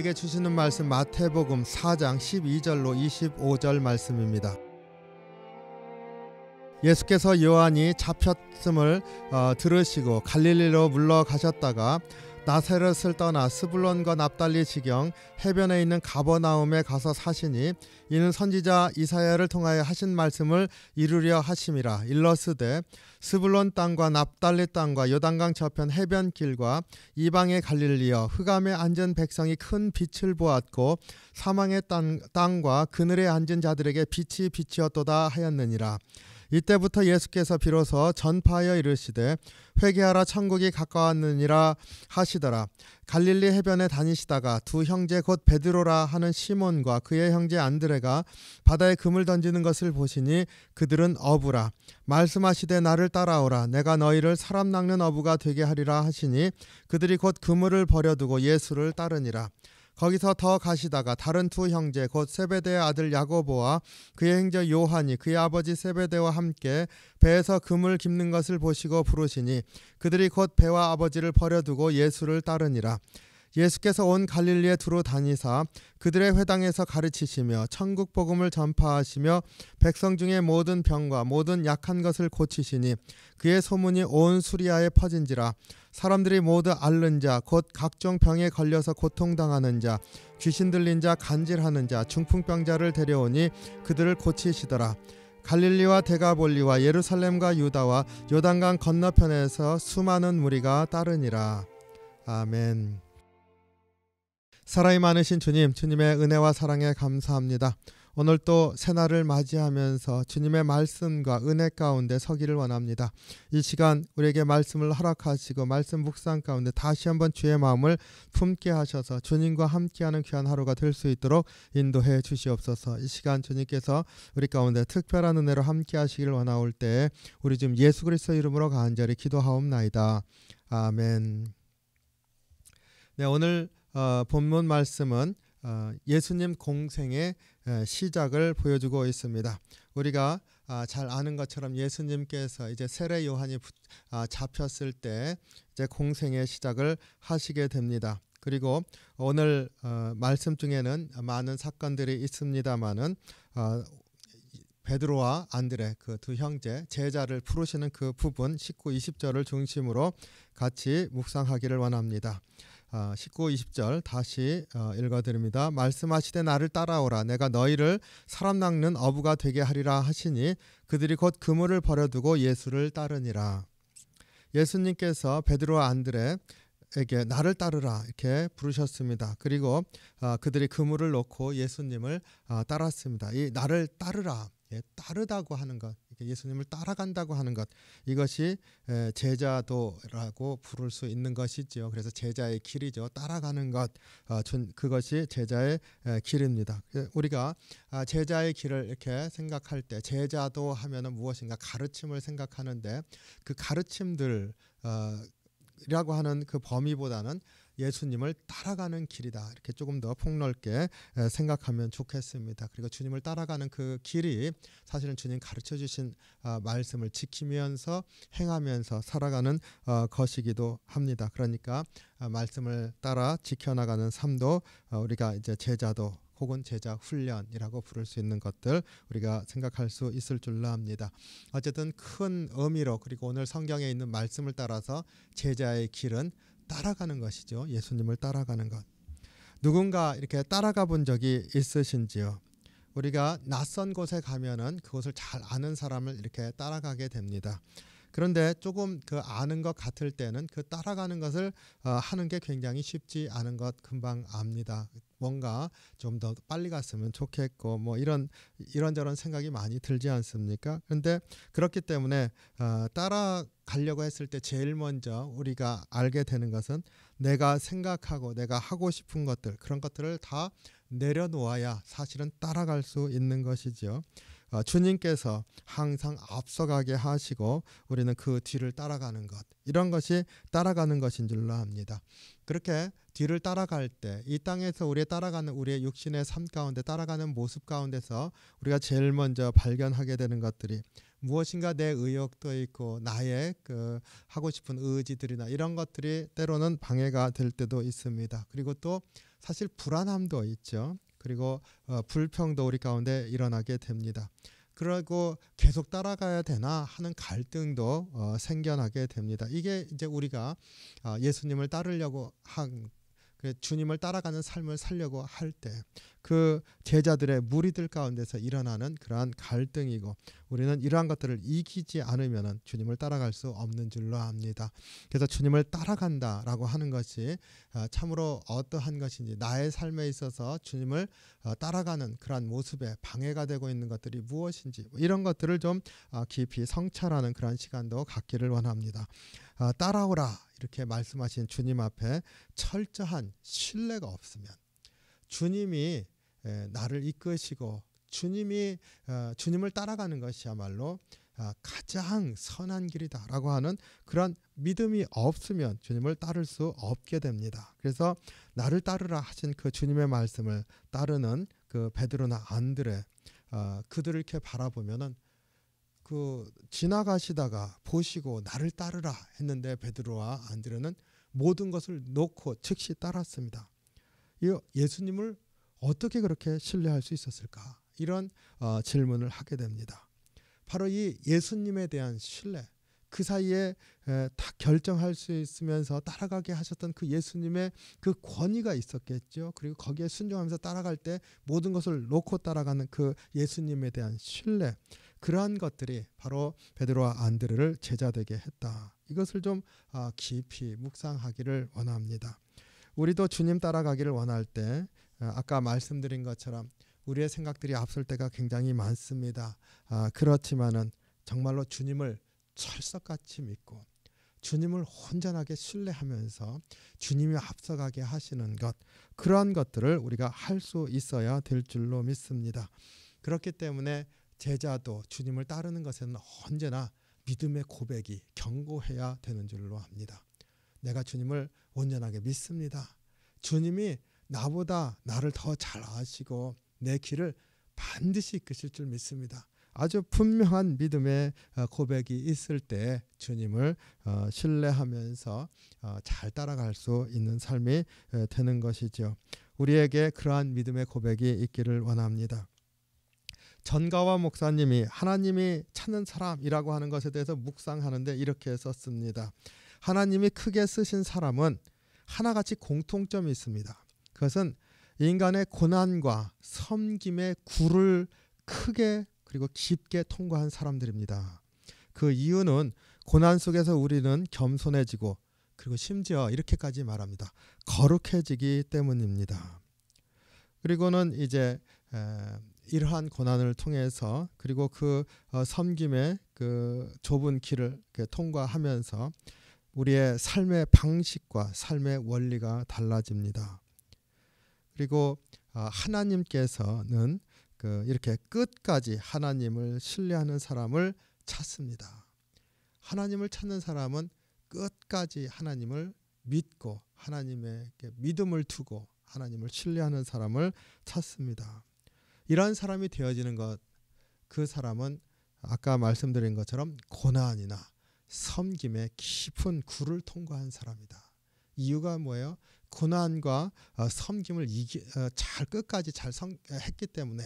우리에게 주시는 말씀 마태복음 4장 12절로 25절 말씀입니다. 예수께서 요한이 잡혔음을 어, 들으시고 갈릴리로 물러가셨다가 나세렛을 떠나 스불론과 납달리 지경 해변에 있는 가버나움에 가서 사시니 이는 선지자 이사야를 통하여 하신 말씀을 이루려 하심이라 일러스되 스불론 땅과 납달리 땅과 요단강 저편 해변 길과 이방의 갈릴리여 흑암에 앉은 백성이 큰 빛을 보았고 사망의 땅, 땅과 그늘에 앉은 자들에게 빛이 비치었도다 하였느니라 이때부터 예수께서 비로소 전파하여 이르시되 회개하라 천국이 가까웠느니라 하시더라 갈릴리 해변에 다니시다가 두 형제 곧 베드로라 하는 시몬과 그의 형제 안드레가 바다에 금을 던지는 것을 보시니 그들은 어부라 말씀하시되 나를 따라오라 내가 너희를 사람 낚는 어부가 되게 하리라 하시니 그들이 곧 그물을 버려두고 예수를 따르니라 거기서 더 가시다가 다른 두 형제 곧 세베대의 아들 야고보와 그의 행자 요한이 그의 아버지 세베대와 함께 배에서 금을 깁는 것을 보시고 부르시니 그들이 곧 배와 아버지를 버려두고 예수를 따르니라. 예수께서 온 갈릴리에 두루 다니사 그들의 회당에서 가르치시며 천국 복음을 전파하시며 백성 중에 모든 병과 모든 약한 것을 고치시니 그의 소문이 온 수리아에 퍼진지라 사람들이 모두 앓는 자 곧 각종 병에 걸려서 고통당하는 자 귀신 들린 자 간질하는 자 중풍병자를 데려오니 그들을 고치시더라 갈릴리와 대가볼리와 예루살렘과 유다와 요단강 건너편에서 수많은 무리가 따르니라. 아멘. 사랑이 많으신 주님, 주님의 은혜와 사랑에 감사합니다. 오늘 또 새날을 맞이하면서 주님의 말씀과 은혜 가운데 서기를 원합니다. 이 시간 우리에게 말씀을 허락하시고 말씀 묵상 가운데 다시 한번 주의 마음을 품게 하셔서 주님과 함께하는 귀한 하루가 될 수 있도록 인도해 주시옵소서. 이 시간 주님께서 우리 가운데 특별한 은혜로 함께 하시기 원하올 때 우리 지금 예수 그리스도 이름으로 간절히 기도하옵나이다. 아멘. 네, 오늘 어, 본문 말씀은 어, 예수님 공생의 어, 시작을 보여주고 있습니다. 우리가 아, 잘 아는 것처럼 예수님께서 이제 세례 요한이 부, 아, 잡혔을 때 이제 공생의 시작을 하시게 됩니다. 그리고 오늘 어, 말씀 중에는 많은 사건들이 있습니다만은 어, 베드로와 안드레 그 두 형제 제자를 부르시는 그 부분 19, 20절을 중심으로 같이 묵상하기를 원합니다. 19, 어, 20절 다시 어, 읽어드립니다. 말씀하시되 나를 따라오라. 내가 너희를 사람 낚는 어부가 되게 하리라 하시니 그들이 곧 그물을 버려두고 예수를 따르니라. 예수님께서 베드로와 안드레에게 나를 따르라 이렇게 부르셨습니다. 그리고 어, 그들이 그물을 놓고 예수님을 따랐습니다. 이 나를 따르라, 예, 따르다고 하는 것 이렇게 예수님을 따라간다고 하는 것 이것이 제자도라고 부를 수 있는 것이지요. 그래서 제자의 길이죠. 따라가는 것 어, 그것이 제자의 길입니다. 그 우리가 아, 제자의 길을 이렇게 생각할 때 제자도 하면은 무엇인가 가르침을 생각하는데 그 가르침들 이라고 어, 하는 그 범위보다는 예수님을 따라가는 길이다. 이렇게 조금 더 폭넓게 생각하면 좋겠습니다. 그리고 주님을 따라가는 그 길이 사실은 주님 가르쳐 주신 아, 말씀을 지키면서 행하면서 살아가는 어, 것이기도 합니다. 그러니까 아, 말씀을 따라 지켜나가는 삶도 어, 우리가 이제 제자도 혹은 제자 훈련이라고 부를 수 있는 것들 우리가 생각할 수 있을 줄로 압니다. 어쨌든 큰 의미로 그리고 오늘 성경에 있는 말씀을 따라서 제자의 길은 따라가는 것이죠. 예수님을 따라가는 것. 누군가 이렇게 따라가 본 적이 있으신지요? 우리가 낯선 곳에 가면은 그곳을 잘 아는 사람을 이렇게 따라가게 됩니다. 그런데 조금 그 아는 것 같을 때는 그 따라가는 것을 어, 하는 게 굉장히 쉽지 않은 것 금방 압니다. 뭔가 좀 더 빨리 갔으면 좋겠고 뭐 이런 이런저런 생각이 많이 들지 않습니까? 그런데 그렇기 때문에 어, 따라 가려고 했을 때 제일 먼저 우리가 알게 되는 것은 내가 생각하고 내가 하고 싶은 것들 그런 것들을 다 내려놓아야 사실은 따라갈 수 있는 것이지요. 어, 주님께서 항상 앞서가게 하시고 우리는 그 뒤를 따라가는 것 이런 것이 따라가는 것인 줄로 합니다. 그렇게 뒤를 따라갈 때 이 땅에서 우리의 따라가는 우리의 육신의 삶 가운데 따라가는 모습 가운데서 우리가 제일 먼저 발견하게 되는 것들이 무엇인가 내 의욕도 있고 나의 그 하고 싶은 의지들이나 이런 것들이 때로는 방해가 될 때도 있습니다. 그리고 또 사실 불안함도 있죠. 그리고 어, 불평도 우리 가운데 일어나게 됩니다. 그리고 계속 따라가야 되나 하는 갈등도 어, 생겨나게 됩니다. 이게 이제 우리가 어, 예수님을 따르려고 한 그 주님을 따라가는 삶을 살려고 할때 그 제자들의 무리들 가운데서 일어나는 그러한 갈등이고 우리는 이러한 것들을 이기지 않으면 주님을 따라갈 수 없는 줄로 압니다. 그래서 주님을 따라간다라고 하는 것이 어, 참으로 어떠한 것인지 나의 삶에 있어서 주님을 어, 따라가는 그러한 모습에 방해가 되고 있는 것들이 무엇인지 뭐 이런 것들을 좀 어, 깊이 성찰하는 그러한 시간도 갖기를 원합니다. 따라오라 이렇게 말씀하신 주님 앞에 철저한 신뢰가 없으면 주님이 나를 이끄시고 주님이 어, 주님을 따라가는 것이야말로 아, 가장 선한 길이다라고 하는 그런 믿음이 없으면 주님을 따를 수 없게 됩니다. 그래서 나를 따르라 하신 그 주님의 말씀을 따르는 그 베드로나 안드레 어, 그들을 이렇게 바라보면은 그 지나가시다가 보시고 나를 따르라 했는데 베드로와 안드레는 모든 것을 놓고 즉시 따랐습니다. 예수님을 어떻게 그렇게 신뢰할 수 있었을까? 이런 어, 질문을 하게 됩니다. 바로 이 예수님에 대한 신뢰, 그 사이에 딱 결정할 수 있으면서 따라가게 하셨던 그 예수님의 그 권위가 있었겠죠. 그리고 거기에 순종하면서 따라갈 때 모든 것을 놓고 따라가는 그 예수님에 대한 신뢰. 그러한 것들이 바로 베드로와 안드레를 제자되게 했다. 이것을 좀 아, 깊이 묵상하기를 원합니다. 우리도 주님 따라가기를 원할 때 어, 아까 말씀드린 것처럼 우리의 생각들이 앞설 때가 굉장히 많습니다. 아, 그렇지만은 정말로 주님을 철석같이 믿고 주님을 혼전하게 신뢰하면서 주님이 앞서가게 하시는 것 그러한 것들을 우리가 할 수 있어야 될 줄로 믿습니다. 그렇기 때문에 제자도 주님을 따르는 것에는 언제나 믿음의 고백이 경고해야 되는 줄로 합니다. 내가 주님을 온전하게 믿습니다. 주님이 나보다 나를 더 잘 아시고 내 길을 반드시 이끄실 줄 믿습니다. 아주 분명한 믿음의 어, 고백이 있을 때 주님을 어, 신뢰하면서 어, 잘 따라갈 수 있는 삶이 되는 것이죠. 우리에게 그러한 믿음의 고백이 있기를 원합니다. 전가와 목사님이 하나님이 찾는 사람이라고 하는 것에 대해서 묵상하는데 이렇게 썼습니다. 하나님이 크게 쓰신 사람은 하나같이 공통점이 있습니다. 그것은 인간의 고난과 섬김의 굴을 크게 그리고 깊게 통과한 사람들입니다. 그 이유는 고난 속에서 우리는 겸손해지고 그리고 심지어 이렇게까지 말합니다. 거룩해지기 때문입니다. 그리고는 이제 이러한 고난을 통해서 그리고 그 어, 섬김의 그 좁은 길을 통과하면서 우리의 삶의 방식과 삶의 원리가 달라집니다. 그리고 아, 하나님께서는 그 이렇게 끝까지 하나님을 신뢰하는 사람을 찾습니다. 하나님을 찾는 사람은 끝까지 하나님을 믿고 하나님에게 믿음을 두고 하나님을 신뢰하는 사람을 찾습니다. 이러한 사람이 되어지는 것, 그 사람은 아까 말씀드린 것처럼 고난이나 섬김의 깊은 굴을 통과한 사람이다. 이유가 뭐예요? 고난과 어, 섬김을 이기, 어, 잘 끝까지 잘 성, 어, 했기 때문에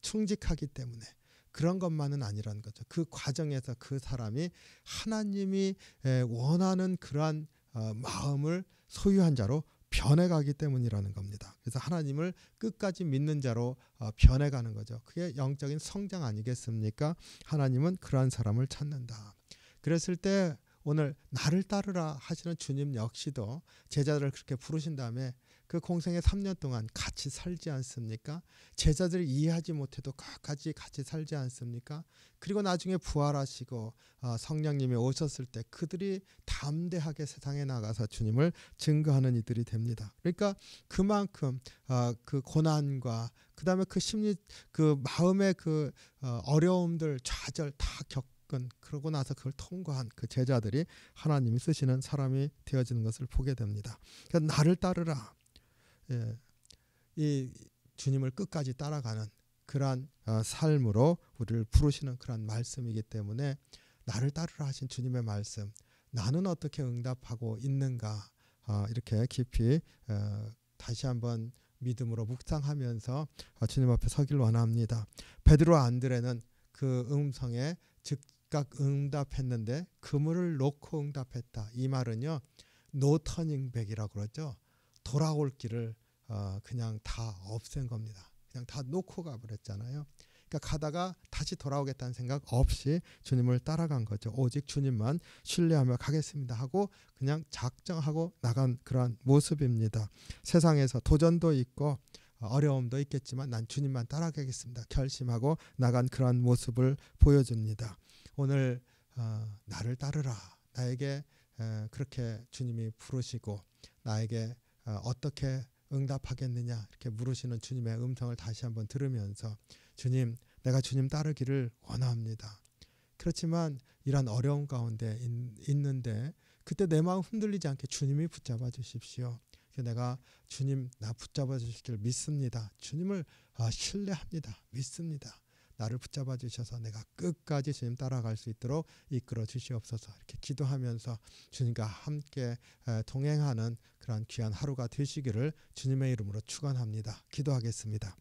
충직하기 때문에 그런 것만은 아니라는 거죠. 그 과정에서 그 사람이 하나님이 에, 원하는 그러한 어, 마음을 소유한 자로 변해가기 때문이라는 겁니다. 그래서 하나님을 끝까지 믿는 자로 어, 변해가는 거죠. 그게 영적인 성장 아니겠습니까? 하나님은 그러한 사람을 찾는다. 그랬을 때 오늘 나를 따르라 하시는 주님 역시도 제자들을 그렇게 부르신 다음에 그 공생의 3년 동안 같이 살지 않습니까? 제자들을 이해하지 못해도 끝까지 같이 살지 않습니까? 그리고 나중에 부활하시고 어, 성령님이 오셨을 때 그들이 담대하게 세상에 나가서 주님을 증거하는 이들이 됩니다. 그러니까 그만큼 어, 그 고난과 그 다음에 그 심리, 그 마음의 그 어, 어려움들, 좌절 다 겪고 그건 그러고 나서 그걸 통과한 그 제자들이 하나님이 쓰시는 사람이 되어지는 것을 보게 됩니다. 그러니까 나를 따르라. 예, 이 주님을 끝까지 따라가는 그러한 어, 삶으로 우리를 부르시는 그러한 말씀이기 때문에 나를 따르라 하신 주님의 말씀, 나는 어떻게 응답하고 있는가 어, 이렇게 깊이 어, 다시 한번 믿음으로 묵상하면서 주님 앞에 서길 원합니다. 베드로 안드레는 그 음성에 즉 각각 응답했는데 그물을 놓고 응답했다. 이 말은요. 노터닝백이라고 그러죠. 돌아올 길을 어, 그냥 다 없앤 겁니다. 그냥 다 놓고 가버렸잖아요. 그러니까 가다가 다시 돌아오겠다는 생각 없이 주님을 따라간 거죠. 오직 주님만 신뢰하며 가겠습니다 하고 그냥 작정하고 나간 그런 모습입니다. 세상에서 도전도 있고 어, 어려움도 있겠지만 난 주님만 따라가겠습니다. 결심하고 나간 그런 모습을 보여줍니다. 오늘 어, 나를 따르라 나에게 에, 어, 그렇게 주님이 부르시고 나에게 어, 어떻게 응답하겠느냐 이렇게 물으시는 주님의 음성을 다시 한번 들으면서 주님 내가 주님 따르기를 원합니다. 그렇지만 이러한 어려운 가운데 있는데 그때 내 마음 흔들리지 않게 주님이 붙잡아 주십시오. 내가 주님 나 붙잡아 주실 줄 믿습니다. 주님을 어, 신뢰합니다. 믿습니다. 나를 붙잡아 주셔서 내가 끝까지 주님 따라갈 수 있도록 이끌어 주시옵소서 이렇게 기도하면서 주님과 함께 동행하는 그러한 귀한 하루가 되시기를 주님의 이름으로 축원합니다. 기도하겠습니다.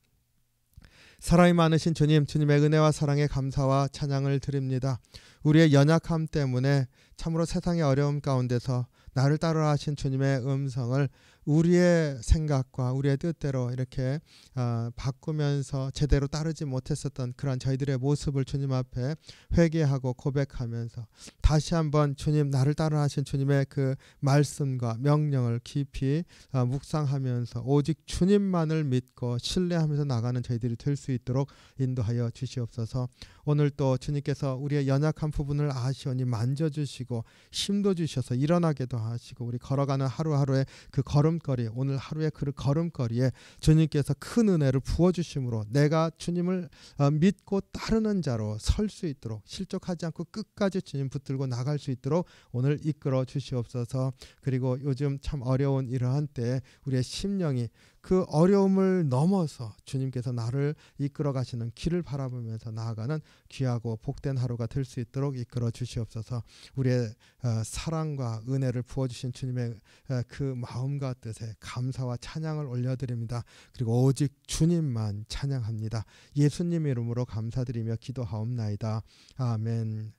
사랑이 많으신 주님, 주님의 은혜와 사랑의 감사와 찬양을 드립니다. 우리의 연약함 때문에 참으로 세상의 어려움 가운데서 나를 따라 하신 주님의 음성을 우리의 생각과 우리의 뜻대로 이렇게 어, 바꾸면서 제대로 따르지 못했었던 그런 저희들의 모습을 주님 앞에 회개하고 고백하면서 다시 한번 주님 나를 따르하신 주님의 그 말씀과 명령을 깊이 어, 묵상하면서 오직 주님만을 믿고 신뢰하면서 나가는 저희들이 될 수 있도록 인도하여 주시옵소서. 오늘 또 주님께서 우리의 연약한 부분을 아시오니 만져주시고 힘도 주셔서 일어나게도 하시고 우리 걸어가는 하루하루의 그 걸음 걸음걸이 오늘 하루의 그 걸음걸이에 주님께서 큰 은혜를 부어 주심으로 내가 주님을 어, 믿고 따르는 자로 설 수 있도록 실족하지 않고 끝까지 주님 붙들고 나갈 수 있도록 오늘 이끌어 주시옵소서. 그리고 요즘 참 어려운 이러한 때 우리의 심령이 그 어려움을 넘어서 주님께서 나를 이끌어 가시는 길을 바라보면서 나아가는 귀하고 복된 하루가 될 수 있도록 이끌어 주시옵소서. 우리의 어, 사랑과 은혜를 부어 주신 주님의 어, 그 마음과 뜻에 감사와 찬양을 올려 드립니다. 그리고 오직 주님만 찬양합니다. 예수님 이름으로 감사드리며 기도하옵나이다. 아멘.